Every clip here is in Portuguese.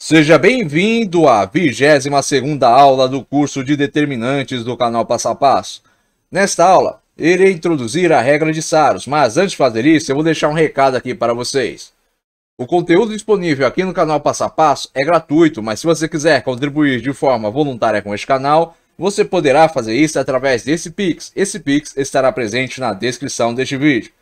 Seja bem-vindo à 22ª aula do curso de determinantes do canal Passo a Passo. Nesta aula, irei introduzir a regra de Saros, mas antes de fazer isso, eu vou deixar um recado aqui para vocês. O conteúdo disponível aqui no canal Passo a Passo é gratuito, mas se você quiser contribuir de forma voluntária com este canal, você poderá fazer isso através desse Pix. Esse Pix estará presente na descrição deste vídeo.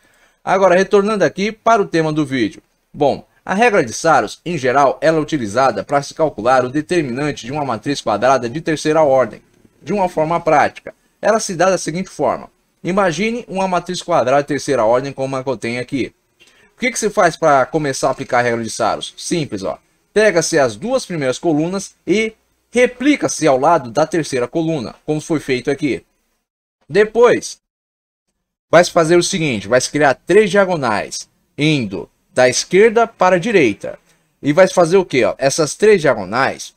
Agora, retornando aqui para o tema do vídeo. Bom, a regra de Saros, em geral, ela é utilizada para se calcular o determinante de uma matriz quadrada de terceira ordem. De uma forma prática, ela se dá da seguinte forma. Imagine uma matriz quadrada de terceira ordem como a que eu tenho aqui. O que, que se faz para começar a aplicar a regra de Saros? Simples, ó. Pega-se as duas primeiras colunas e replica-se ao lado da terceira coluna, como foi feito aqui. Depois, vai-se fazer o seguinte, vai-se criar três diagonais, indo da esquerda para a direita. E vai fazer o que? Essas três diagonais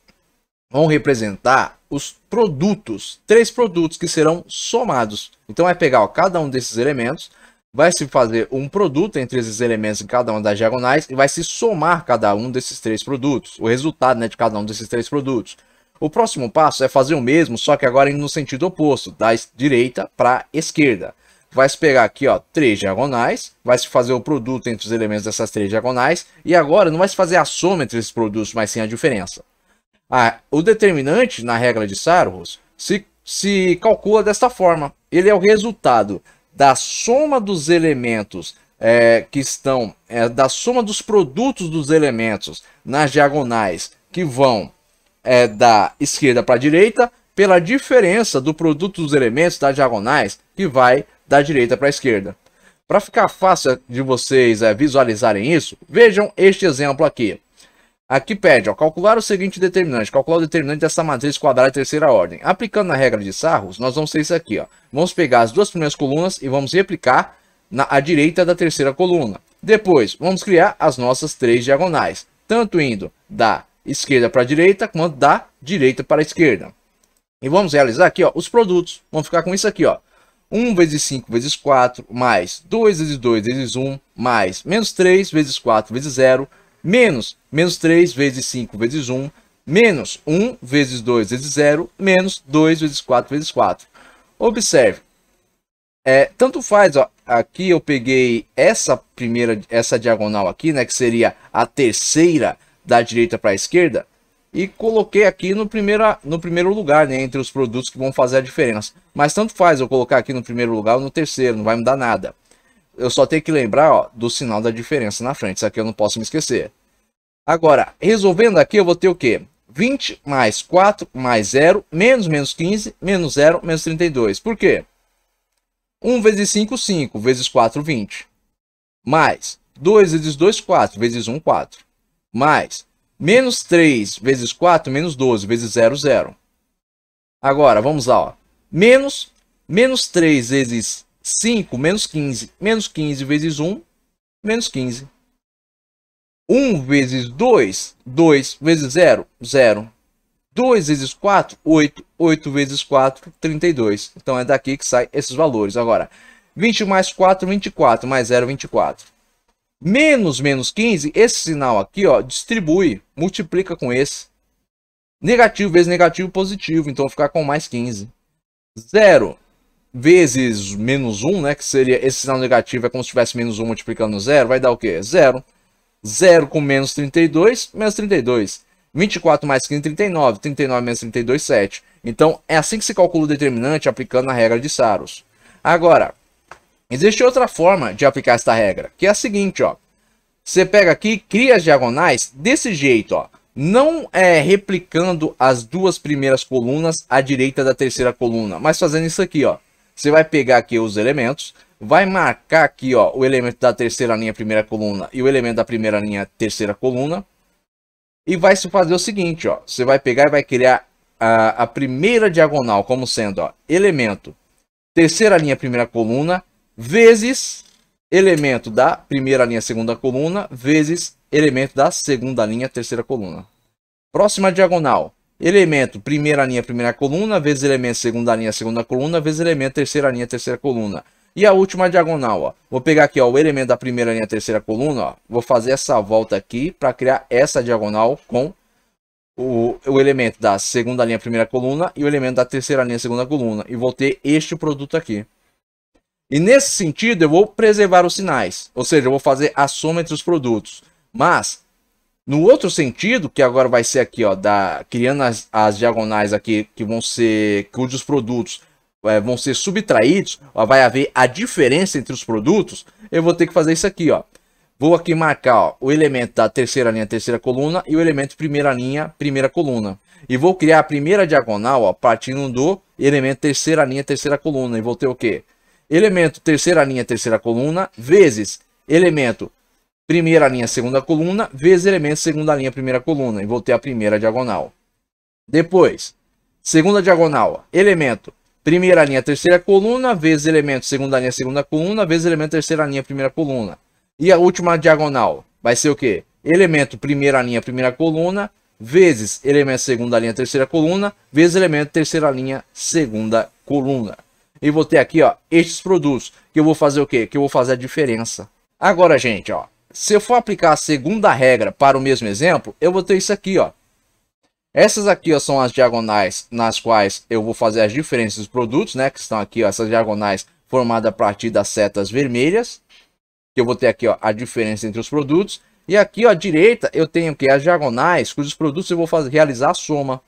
vão representar os produtos, três produtos que serão somados. Então vai pegar ó, cada um desses elementos, vai se fazer um produto entre esses elementos em cada uma das diagonais e vai se somar cada um desses três produtos, o resultado né, de cada um desses três produtos. O próximo passo é fazer o mesmo, só que agora indo no sentido oposto, da direita para a esquerda vai se pegar aqui, ó, três diagonais, vai se fazer o produto entre os elementos dessas três diagonais, e agora não vai se fazer a soma entre esses produtos, mas sim a diferença. Ah, o determinante, na regra de Sarros, se, se calcula desta forma. Ele é o resultado da soma dos elementos é, que estão, é, da soma dos produtos dos elementos nas diagonais que vão é, da esquerda para a direita, pela diferença do produto dos elementos das diagonais, que vai da direita para a esquerda. Para ficar fácil de vocês é, visualizarem isso, vejam este exemplo aqui. Aqui pede, ó, calcular o seguinte determinante, calcular o determinante dessa matriz quadrada de terceira ordem. Aplicando a regra de Sarros, nós vamos ter isso aqui. Ó. Vamos pegar as duas primeiras colunas e vamos replicar na à direita da terceira coluna. Depois, vamos criar as nossas três diagonais, tanto indo da esquerda para a direita, quanto da direita para a esquerda. E vamos realizar aqui ó, os produtos. Vamos ficar com isso aqui. ó. 1 vezes 5 vezes 4, mais 2 vezes 2 vezes 1, mais menos 3 vezes 4 vezes 0, menos menos 3 vezes 5 vezes 1, menos 1 vezes 2 vezes 0, menos 2 vezes 4 vezes 4. Observe, é, tanto faz, ó, aqui eu peguei essa primeira, essa diagonal aqui, né, que seria a terceira da direita para a esquerda, e coloquei aqui no, primeira, no primeiro lugar, né, entre os produtos que vão fazer a diferença. Mas tanto faz eu colocar aqui no primeiro lugar ou no terceiro, não vai mudar nada. Eu só tenho que lembrar ó, do sinal da diferença na frente, isso aqui eu não posso me esquecer. Agora, resolvendo aqui, eu vou ter o quê? 20 mais 4 mais 0, menos menos 15, menos 0, menos 32. Por quê? 1 vezes 5, 5, vezes 4, 20. Mais 2 vezes 2, 4, vezes 1, 4. Mais Menos 3 vezes 4, menos 12, vezes 0, 0. Agora, vamos lá. Ó. Menos, menos 3 vezes 5, menos 15. Menos 15 vezes 1, menos 15. 1 vezes 2, 2 vezes 0, 0. 2 vezes 4, 8. 8 vezes 4, 32. Então é daqui que saem esses valores. Agora, 20 mais 4, 24. Mais 0, 24. Menos menos 15, esse sinal aqui, ó, distribui, multiplica com esse. Negativo vezes negativo, positivo, então ficar com mais 15. 0 vezes menos 1, né, que seria esse sinal negativo, é como se tivesse menos 1 multiplicando 0, vai dar o quê? 0. 0 com menos 32, menos 32. 24 mais 15, 39. 39 menos 32, 7. Então, é assim que se calcula o determinante aplicando a regra de Saros. Agora, Existe outra forma de aplicar esta regra, que é a seguinte, ó. Você pega aqui, cria as diagonais desse jeito, ó. Não é replicando as duas primeiras colunas à direita da terceira coluna, mas fazendo isso aqui, ó. Você vai pegar aqui os elementos, vai marcar aqui, ó, o elemento da terceira linha, primeira coluna e o elemento da primeira linha, terceira coluna. E vai se fazer o seguinte, ó. Você vai pegar e vai criar a, a primeira diagonal como sendo, ó, elemento, terceira linha, primeira coluna, vezes elemento da primeira linha, segunda coluna, vezes elemento da segunda linha, terceira coluna. Próxima diagonal. Elemento, primeira linha, primeira coluna, vezes elemento, segunda linha, segunda coluna, vezes elemento, terceira linha, terceira coluna. E a última diagonal, ó. Vou pegar aqui, ó, o elemento da primeira linha, terceira coluna, ó. Vou fazer essa volta aqui para criar essa diagonal com o, o elemento da segunda linha, primeira coluna e o elemento da terceira linha, segunda coluna. E vou ter este produto aqui. E nesse sentido, eu vou preservar os sinais, ou seja, eu vou fazer a soma entre os produtos. Mas, no outro sentido, que agora vai ser aqui, ó, da, criando as, as diagonais aqui, que vão ser, cujos produtos é, vão ser subtraídos, ó, vai haver a diferença entre os produtos, eu vou ter que fazer isso aqui, ó. Vou aqui marcar ó, o elemento da terceira linha, terceira coluna e o elemento primeira linha, primeira coluna. E vou criar a primeira diagonal ó, partindo do elemento terceira linha, terceira coluna. E vou ter o quê? elemento terceira linha, terceira coluna, vezes elemento primeira linha, segunda coluna, vezes elemento segunda linha, primeira coluna, e vou ter a primeira diagonal. Depois, segunda diagonal, elemento primeira linha, terceira coluna, vezes elemento segunda linha, segunda coluna, vezes elemento terceira linha, primeira coluna. E a última diagonal vai ser o quê? Elemento primeira linha, primeira coluna, vezes elemento segunda linha, terceira coluna, vezes elemento terceira linha, segunda coluna e vou ter aqui, ó, estes produtos, que eu vou fazer o quê? Que eu vou fazer a diferença. Agora, gente, ó, se eu for aplicar a segunda regra para o mesmo exemplo, eu vou ter isso aqui, ó. Essas aqui ó, são as diagonais nas quais eu vou fazer as diferenças dos produtos, né? Que estão aqui, ó, essas diagonais formadas a partir das setas vermelhas. Que eu vou ter aqui ó, a diferença entre os produtos. E aqui ó, à direita eu tenho que as diagonais cujos produtos eu vou fazer, realizar a soma.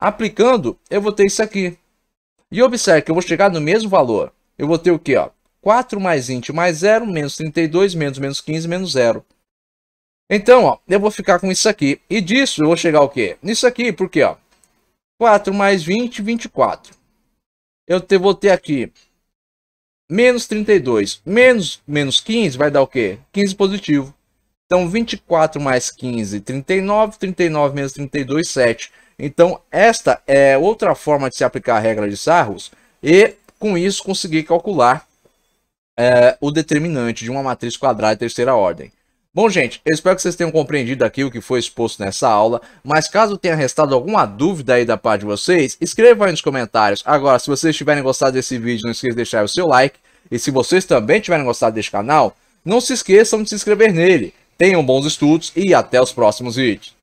Aplicando, eu vou ter isso aqui. E observe que eu vou chegar no mesmo valor. Eu vou ter o quê? Ó? 4 mais 20 mais 0, menos 32, menos menos 15, menos 0. Então, ó, eu vou ficar com isso aqui. E disso eu vou chegar o quê? Nisso aqui, porque ó, 4 mais 20, 24. Eu te, vou ter aqui menos 32, menos menos 15 vai dar o quê? 15 positivo. Então, 24 mais 15, 39. 39 menos 32, 7. Então, esta é outra forma de se aplicar a regra de Sarros e, com isso, conseguir calcular é, o determinante de uma matriz quadrada de terceira ordem. Bom, gente, eu espero que vocês tenham compreendido aqui o que foi exposto nessa aula, mas caso tenha restado alguma dúvida aí da parte de vocês, escreva aí nos comentários. Agora, se vocês tiverem gostado desse vídeo, não esqueça de deixar o seu like, e se vocês também tiverem gostado deste canal, não se esqueçam de se inscrever nele. Tenham bons estudos e até os próximos vídeos.